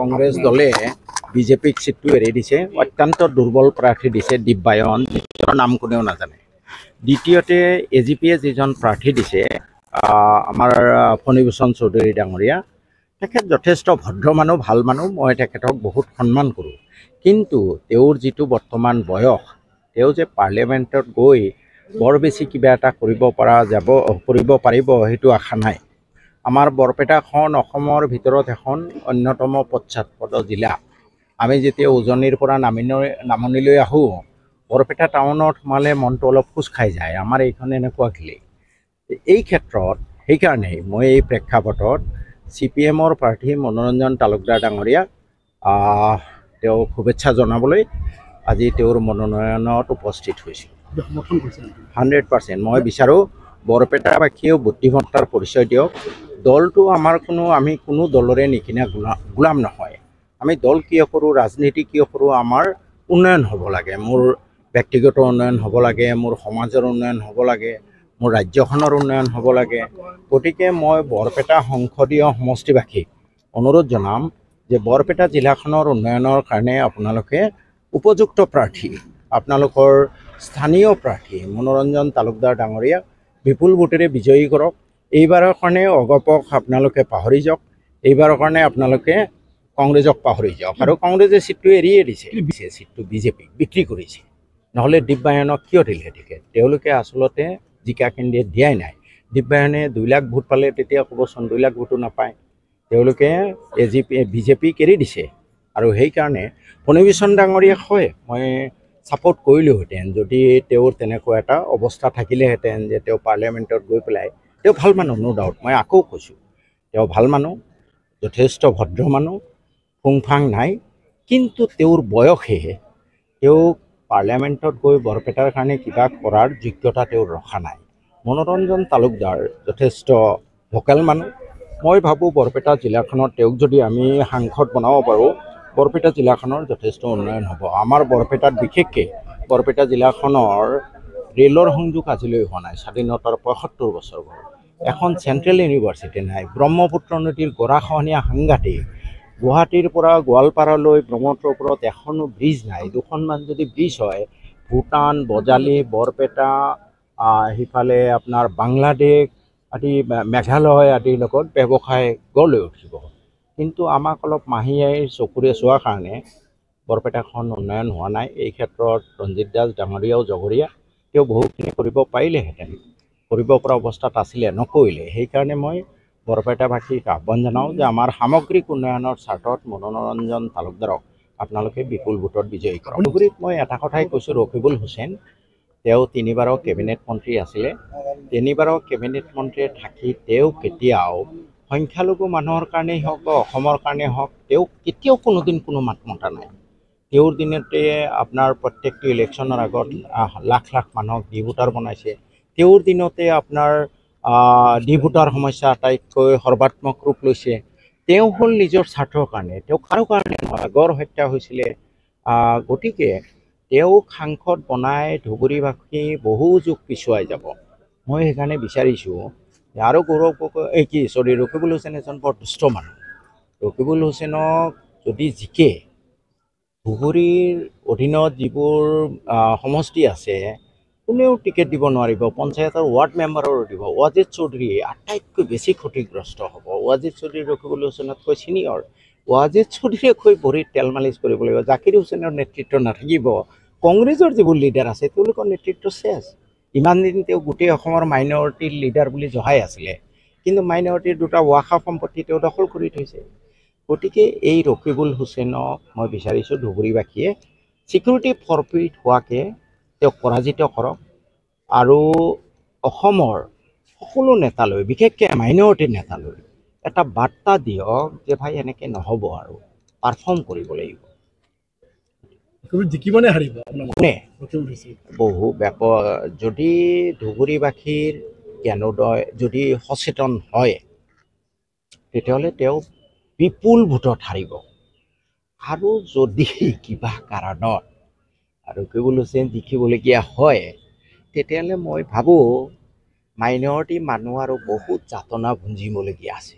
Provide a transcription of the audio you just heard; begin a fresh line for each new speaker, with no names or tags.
কংগ্ৰেছ দলে বিজেপিক চিটটো এৰি দিছে অত্যন্ত দুৰ্বল প্ৰাৰ্থী দিছে দিব্যায়ন তেওঁৰ নাম কোনেও নাজানে দ্বিতীয়তে এ জি পিয়ে যিজন প্ৰাৰ্থী দিছে আমাৰ ফণীভূষণ চৌধুৰী ডাঙৰীয়া তেখেত যথেষ্ট ভদ্ৰ মানুহ ভাল মানুহ মই তেখেতক বহুত সন্মান কৰোঁ কিন্তু তেওঁৰ যিটো বৰ্তমান বয়স তেওঁ যে পাৰ্লিয়ামেণ্টত গৈ বৰ বেছি কিবা এটা কৰিব পৰা যাব কৰিব পাৰিব সেইটো আশা নাই আমাৰ বৰপেটাখন অসমৰ ভিতৰত এখন অন্যতম পশ্চাদপদ জিলা আমি যেতিয়া উজনিৰ পৰা নামিলৈ নামনিলৈ আহোঁ বৰপেটা টাউনত সোমালে মনটো অলপ খোজ খাই যায় আমাৰ এইখন এনেকুৱা খেলি এই ক্ষেত্ৰত সেইকাৰণেই মই এই প্ৰেক্ষাপটত চি পি এমৰ প্ৰাৰ্থী মনোৰঞ্জন তালুকদাৰ ডাঙৰীয়া তেওঁক শুভেচ্ছা জনাবলৈ আজি তেওঁৰ মনোনয়নত উপস্থিত হৈছোঁ হাণ্ড্ৰেড পাৰ্চেণ্ট মই বিচাৰোঁ বৰপেটাবাসীয়েও বুদ্ধিমত্তাৰ পৰিচয় দিয়ক দলটো আমাৰ কোনো আমি কোনো দলৰে নিকিনা গোলাম গোলাম নহয় আমি দল কিয় কৰোঁ ৰাজনীতি কিয় কৰোঁ আমাৰ উন্নয়ন হ'ব লাগে মোৰ ব্যক্তিগত উন্নয়ন হ'ব লাগে মোৰ সমাজৰ উন্নয়ন হ'ব লাগে মোৰ ৰাজ্যখনৰ উন্নয়ন হ'ব লাগে গতিকে মই বৰপেটা সংসদীয় সমষ্টিবাসীক অনুৰোধ জনাম যে বৰপেটা জিলাখনৰ উন্নয়নৰ কাৰণে আপোনালোকে উপযুক্ত প্ৰাৰ্থী আপোনালোকৰ স্থানীয় প্ৰাৰ্থী মনোৰঞ্জন তালুকদাৰ ডাঙৰীয়াক বিপুল ভোটেৰে বিজয়ী কৰক এইবাৰৰ কাৰণে অগপক আপোনালোকে পাহৰি যাওক এইবাৰৰ কাৰণে আপোনালোকে কংগ্ৰেছক পাহৰি যাওক আৰু কংগ্ৰেছে ছিটটো এৰিয়ে দিছে ছিটটো বিজেপিক বিক্ৰী কৰিছে নহ'লে দিব্যায়নক কিয় দিলে তেখেত তেওঁলোকে আচলতে জিকা কেন্দিডেট দিয়াই নাই দিব্যায়নে দুই লাখ ভোট পালে তেতিয়া ক'বচোন দুই লাখ ভোটো নাপায় তেওঁলোকে এ জি পি বিজেপিক এৰি দিছে আৰু সেইকাৰণে ফণীভূষণ ডাঙৰীয়া হয় মই ছাপৰ্ট কৰিলোঁহেঁতেন যদি তেওঁৰ তেনেকুৱা এটা অৱস্থা থাকিলেহেঁতেন যে তেওঁ পাৰ্লিয়ামেণ্টত গৈ পেলাই তেওঁ ভাল মানুহ ন' ডাউট মই আকৌ কৈছোঁ তেওঁ ভাল মানুহ যথেষ্ট ভদ্ৰ মানুহ ফুংফাং নাই কিন্তু তেওঁৰ বয়সেহে তেওঁক পাৰ্লিয়ামেণ্টত গৈ বৰপেটাৰ কাৰণে কিবা কৰাৰ যোগ্যতা তেওঁৰ ৰখা নাই মনোৰঞ্জন তালুকদাৰ যথেষ্ট ভোকেল মানুহ মই ভাবোঁ বৰপেটা জিলাখনত তেওঁক যদি আমি সাংসদ বনাব পাৰোঁ বৰপেটা জিলাখনৰ যথেষ্ট উন্নয়ন হ'ব আমাৰ বৰপেটাত বিশেষকৈ বৰপেটা জিলাখনৰ ৰে'লৰ সংযোগ আজিলৈ হোৱা নাই স্বাধীনতাৰ পঁয়সত্তৰ বছৰ হ'ল এখন চেণ্ট্ৰেল ইউনিভাৰ্চিটি নাই ব্ৰহ্মপুত্ৰ নদীৰ গৰাখহনীয়া সাংঘাতিক গুৱাহাটীৰ পৰা গোৱালপাৰালৈ ব্ৰহ্মপুত্ৰৰ ওপৰত এখনো ব্ৰিজ নাই দুখনমান যদি ব্ৰিজ হয় ভূটান বজালি বৰপেটা সিফালে আপোনাৰ বাংলাদেশ আদি মেঘালয় আদিৰ লগত ব্যৱসায় গঢ় লৈ উঠিব কিন্তু আমাক অলপ মাহী চকুৰে চোৱাৰ কাৰণে বৰপেটাখন উন্নয়ন হোৱা নাই এই ক্ষেত্ৰত ৰঞ্জিত দাস ডাঙৰীয়াও জগৰীয়া তেওঁ বহুখিনি কৰিব পাৰিলেহেঁতেন কৰিব পৰা অৱস্থাত আছিলে নকৰিলে সেইকাৰণে মই বৰপেটা বৰপেটাভাষীক আহ্বান জনাওঁ যে আমাৰ সামগ্ৰিক উন্নয়নৰ স্বাৰ্থত মনোৰঞ্জন তালুকদাৰক আপোনালোকে বিপুল ভোটত বিজয়ী কৰক মধুগুৰিত মই এটা কথাই কৈছোঁ ৰকিবুল হুছেইন তেওঁ তিনিবাৰৰ কেবিনেট মন্ত্ৰী আছিলে তিনিবাৰৰ কেবিনেট মন্ত্ৰীয়ে থাকি তেওঁ কেতিয়াও সংখ্যালঘু মানুহৰ কাৰণেই হওক বা অসমৰ কাৰণেই হওক তেওঁক কেতিয়াও কোনোদিন কোনো মাত মতা নাই তেওঁৰ দিনতে আপোনাৰ প্ৰত্যেকটো ইলেকশ্যনৰ আগত লাখ লাখ মানুহক ডি ভোটাৰ বনাইছে তেওঁৰ দিনতে আপোনাৰ ডি ভোটাৰ সমস্যা আটাইতকৈ সৰ্বাত্মক ৰূপ লৈছে তেওঁ হ'ল নিজৰ স্বাৰ্থৰ কাৰণে তেওঁ কাৰো কাৰণে নহয় গড় হত্যা হৈছিলে গতিকে তেওঁক সাংসদ বনাই ধুবুৰীবাসী বহু যুগ পিছুৱাই যাব মই সেইকাৰণে বিচাৰিছোঁ আৰু গৌৰৱ গগৈ এই কি চৰি ৰকিবুল হুছেইন এজন বৰ দুষ্ট মানুহ ৰকিবুল হুছেইনক যদি জিকে ধুবুৰীৰ অধীনত যিবোৰ সমষ্টি আছে কোনেও টিকেট দিব নোৱাৰিব পঞ্চায়তৰ ৱাৰ্ড মেম্বাৰৰো দিব ৱাজিদ চৌধুৰীয়ে আটাইতকৈ বেছি ক্ষতিগ্ৰস্ত হ'ব ৱাজিদ চৌধুৰী ৰখিবলৈ হুচেনতকৈ ছিনিয়ৰ ৱাজিদ চৌধুৰীয়ে কৈ ভৰিত তেল মালিচ কৰিব লাগিব জাকিৰ হুছেইনৰ নেতৃত্ব নাথাকিব কংগ্ৰেছৰ যিবোৰ লিডাৰ আছে তেওঁলোকৰ নেতৃত্ব চেচ ইমান দিন তেওঁ গোটেই অসমৰ মাইনৰিটিৰ লিডাৰ বুলি জহাই আছিলে কিন্তু মাইনৰিটিৰ দুটা ৱাখা সম্পত্তি তেওঁ দখল কৰি থৈছে গতিকে এই ৰকিবুল হুছেইনক মই বিচাৰিছোঁ ধুবুৰীবাসীয়ে ছিকিউৰিটি ফৰফিট হোৱাকৈ তেওঁক পৰাজিত কৰক আৰু অসমৰ সকলো নেতালৈ বিশেষকৈ মাইনৰিটি নেতালৈ এটা বাৰ্তা দিয়ক যে ভাই এনেকৈ নহ'ব আৰু পাৰফৰ্ম কৰিব লাগিব বহু ব্যাপক যদি ধুবুৰীবাসীৰ জ্ঞানোদয় যদি সচেতন হয় তেতিয়াহ'লে তেওঁ বিপুল ভোটত হাৰিব আৰু যদি কিবা কাৰণত আৰু ৰেভলিউশ্যন দেখিবলগীয়া হয় তেতিয়াহ'লে মই ভাবোঁ মাইনৰিটি মানুহ আৰু বহুত যাতনা ভুঞ্জিবলগীয়া আছে